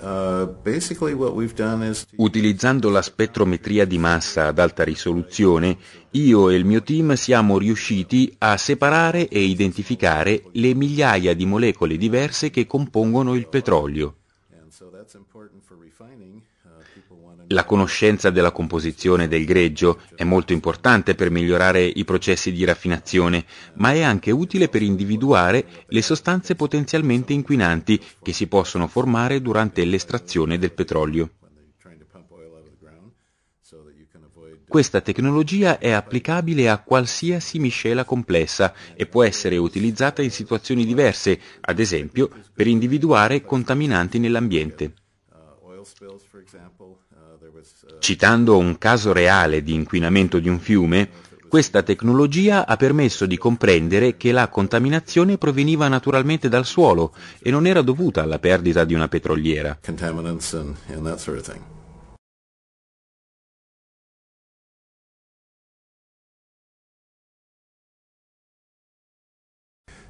Uh, Utilizzando la spettrometria di massa ad alta risoluzione, io e il mio team siamo riusciti a separare e identificare le migliaia di molecole diverse che compongono il petrolio. Uh, La conoscenza della composizione del greggio è molto importante per migliorare i processi di raffinazione, ma è anche utile per individuare le sostanze potenzialmente inquinanti che si possono formare durante l'estrazione del petrolio. Questa tecnologia è applicabile a qualsiasi miscela complessa e può essere utilizzata in situazioni diverse, ad esempio per individuare contaminanti nell'ambiente. Citando un caso reale di inquinamento di un fiume, questa tecnologia ha permesso di comprendere che la contaminazione proveniva naturalmente dal suolo e non era dovuta alla perdita di una petroliera.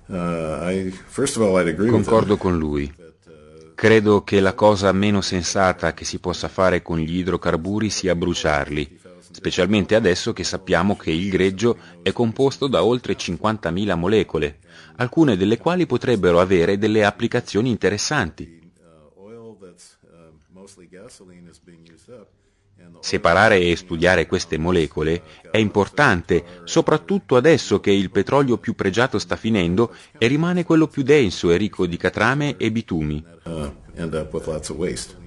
Uh, Concordo con lui. Uh, Credo che la cosa meno sensata che si possa fare con gli idrocarburi sia bruciarli, specialmente adesso che sappiamo che il greggio è composto da oltre 50.000 molecole, alcune delle quali potrebbero avere delle applicazioni interessanti. Uh, Separare e studiare queste molecole è importante, soprattutto adesso che il petrolio più pregiato sta finendo e rimane quello più denso e ricco di catrame e bitumi. Uh, uh